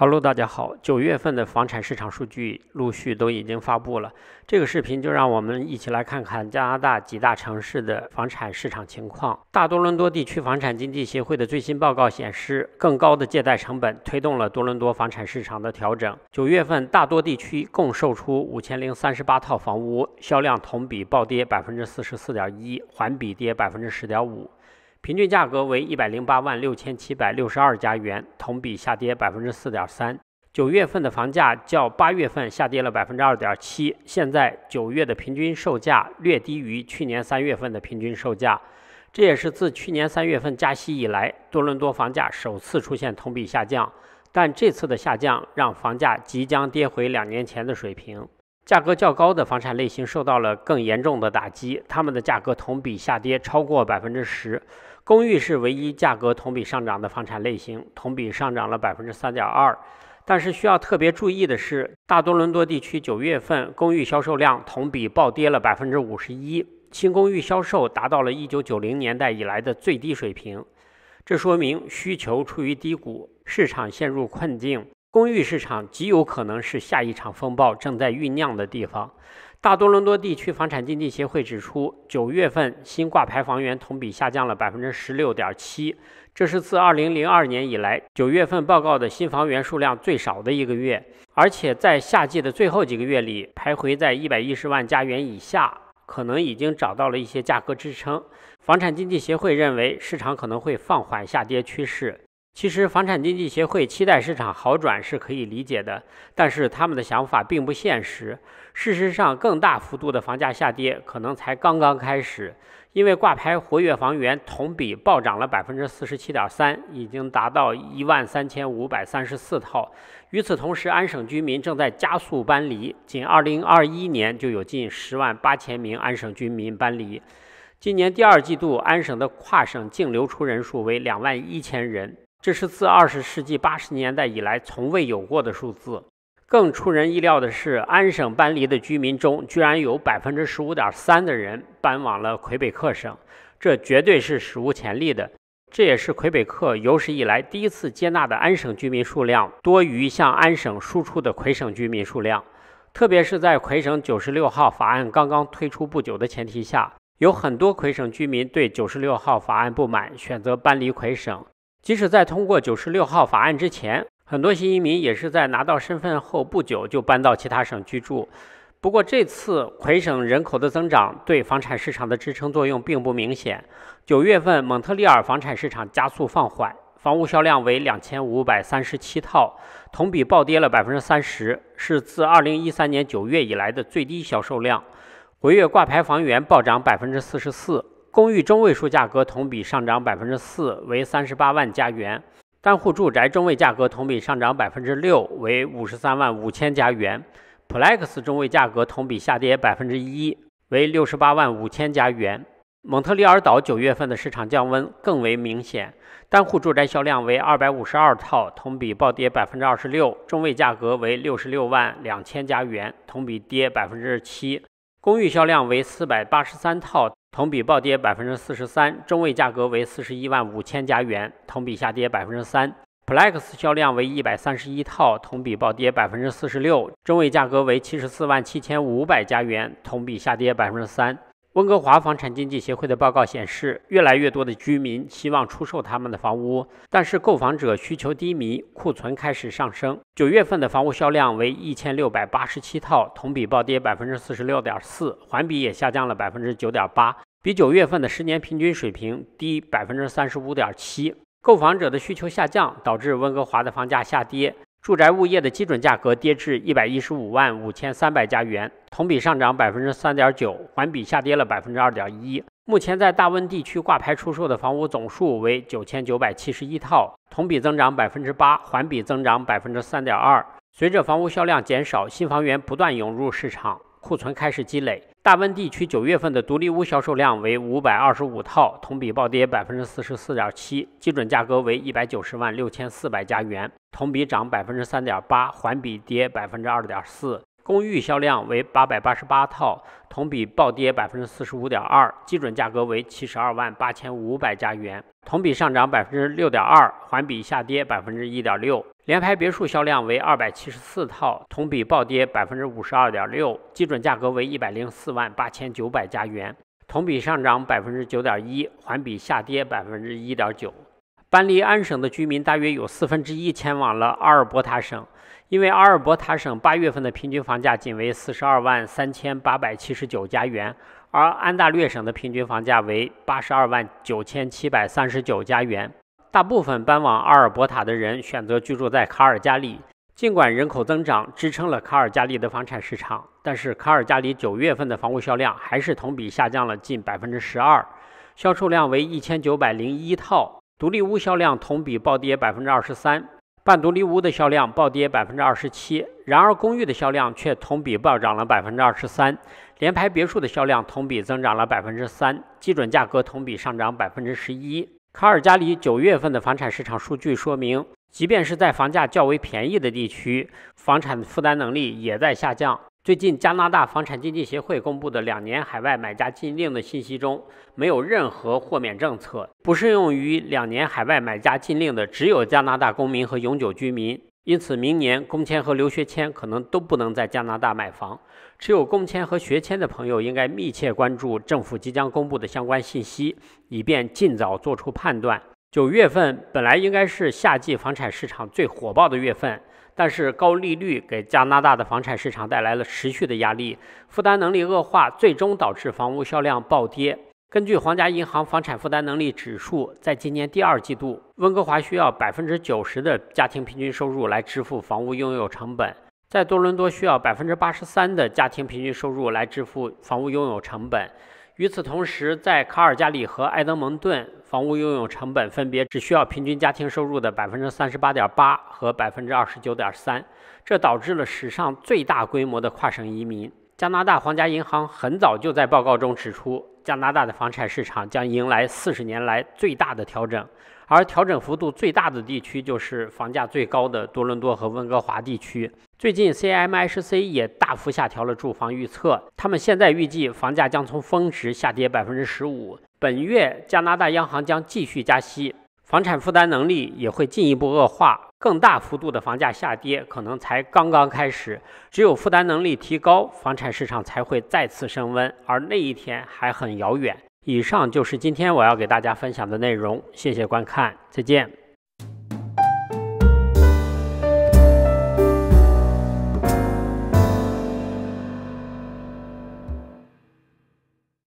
Hello，大家好。九月份的房产市场数据陆续都已经发布了，这个视频就让我们一起来看看加拿大几大城市的房产市场情况。大多伦多地区房产经济协会的最新报告显示，更高的借贷成本推动了多伦多房产市场的调整。九月份，大多地区共售出五千零三十八套房屋，销量同比暴跌百分之四十四点一，环比跌百分之十点五。平均价格为一百零八万六千七百六十二加元，同比下跌百分之四点三。九月份的房价较八月份下跌了百分之二点七。现在九月的平均售价略低于去年三月份的平均售价，这也是自去年三月份加息以来多伦多房价首次出现同比下降。但这次的下降让房价即将跌回两年前的水平。价格较高的房产类型受到了更严重的打击，他们的价格同比下跌超过百分之十。公寓是唯一价格同比上涨的房产类型，同比上涨了百分之三点二。但是需要特别注意的是，大多伦多地区九月份公寓销售量同比暴跌了百分之五十一，新公寓销售达到了一九九零年代以来的最低水平。这说明需求处于低谷，市场陷入困境。公寓市场极有可能是下一场风暴正在酝酿的地方。大多伦多地区房产经济协会指出，九月份新挂牌房源同比下降了百分之十六点七，这是自二零零二年以来九月份报告的新房源数量最少的一个月，而且在夏季的最后几个月里徘徊在一百一十万加元以下，可能已经找到了一些价格支撑。房产经济协会认为，市场可能会放缓下跌趋势。其实，房产经纪协会期待市场好转是可以理解的，但是他们的想法并不现实。事实上，更大幅度的房价下跌可能才刚刚开始，因为挂牌活跃房源同比暴涨了百分之四十七点三，已经达到一万三千五百三十四套。与此同时，安省居民正在加速搬离，仅二零二一年就有近十万八千名安省居民搬离。今年第二季度，安省的跨省净流出人数为两万一千人。这是自二十世纪八十年代以来从未有过的数字。更出人意料的是，安省搬离的居民中，居然有百分之十五点三的人搬往了魁北克省，这绝对是史无前例的。这也是魁北克有史以来第一次接纳的安省居民数量多于向安省输出的魁省居民数量。特别是在魁省九十六号法案刚刚推出不久的前提下，有很多魁省居民对九十六号法案不满，选择搬离魁省。即使在通过九十六号法案之前，很多新移民也是在拿到身份后不久就搬到其他省居住。不过，这次魁省人口的增长对房产市场的支撑作用并不明显。九月份，蒙特利尔房产市场加速放缓，房屋销量为两千五百三十七套，同比暴跌了百分之三十，是自二零一三年九月以来的最低销售量。活跃挂牌房源暴涨百分之四十四。公寓中位数价格同比上涨百分之四，为三十八万加元；单户住宅中位价格同比上涨百分之六，为五十三万五千加元；Plex 中位价格同比下跌百分之一，为六十八万五千加元。蒙特利尔岛九月份的市场降温更为明显，单户住宅销量为二百五十二套，同比暴跌百分之二十六，中位价格为六十六万两千加元，同比跌百分之七；公寓销量为四百八十三套。同比暴跌百分之四十三，中位价格为四十一万五千加元，同比下跌百分之三。Plex 销量为一百三十一套，同比暴跌百分之四十六，中位价格为七十四万七千五百加元，同比下跌百分之三。温哥华房产经济协会的报告显示，越来越多的居民希望出售他们的房屋，但是购房者需求低迷，库存开始上升。九月份的房屋销量为一千六百八十七套，同比暴跌百分之四十六点四，环比也下降了百分之九点八，比九月份的十年平均水平低百分之三十五点七。购房者的需求下降导致温哥华的房价下跌。住宅物业的基准价格跌至一百一十五万五千三百加元，同比上涨百分之三点九，环比下跌了百分之二点一。目前在大温地区挂牌出售的房屋总数为九千九百七十一套，同比增长百分之八，环比增长百分之三点二。随着房屋销量减少，新房源不断涌入市场，库存开始积累。大温地区九月份的独立屋销售量为五百二十五套，同比暴跌百分之四十四点七，基准价格为一百九十万六千四百加元，同比涨百分之三点八，环比跌百分之二点四。公寓销量为八百八十八套，同比暴跌百分之四十五点二，基准价格为七十二万八千五百加元，同比上涨百分之六点二，环比下跌百分之一点六。联排别墅销量为二百七十四套，同比暴跌百分之五十二点六，基准价格为一百零四万八千九百加元，同比上涨百分之九点一，环比下跌百分之一点九。搬离安省的居民大约有四分之一迁往了阿尔伯塔省，因为阿尔伯塔省八月份的平均房价仅为四十二万三千八百七十九加元，而安大略省的平均房价为八十二万九千七百三十九加元。大部分搬往阿尔伯塔的人选择居住在卡尔加里，尽管人口增长支撑了卡尔加里的房产市场，但是卡尔加里九月份的房屋销量还是同比下降了近百分之十二，销售量为一千九百零一套。独立屋销量同比暴跌百分之二十三，半独立屋的销量暴跌百分之二十七，然而公寓的销量却同比暴涨了百分之二十三，联排别墅的销量同比增长了百分之三，基准价格同比上涨百分之十一。卡尔加里九月份的房产市场数据说明，即便是在房价较为便宜的地区，房产负担能力也在下降。最近，加拿大房产经纪协会公布的两年海外买家禁令的信息中，没有任何豁免政策，不适用于两年海外买家禁令的只有加拿大公民和永久居民。因此，明年工签和留学签可能都不能在加拿大买房。持有工签和学签的朋友应该密切关注政府即将公布的相关信息，以便尽早做出判断。九月份本来应该是夏季房产市场最火爆的月份。但是高利率给加拿大的房产市场带来了持续的压力，负担能力恶化，最终导致房屋销量暴跌。根据皇家银行房产负担能力指数，在今年第二季度，温哥华需要百分之九十的家庭平均收入来支付房屋拥有成本，在多伦多需要百分之八十三的家庭平均收入来支付房屋拥有成本。与此同时，在卡尔加里和埃德蒙顿，房屋拥有成本分别只需要平均家庭收入的百分之三十八点八和百分之二十九点三，这导致了史上最大规模的跨省移民。加拿大皇家银行很早就在报告中指出，加拿大的房产市场将迎来四十年来最大的调整，而调整幅度最大的地区就是房价最高的多伦多和温哥华地区。最近，CIMHC 也大幅下调了住房预测。他们现在预计房价将从峰值下跌百分之十五。本月加拿大央行将继续加息，房产负担能力也会进一步恶化。更大幅度的房价下跌可能才刚刚开始。只有负担能力提高，房产市场才会再次升温，而那一天还很遥远。以上就是今天我要给大家分享的内容。谢谢观看，再见。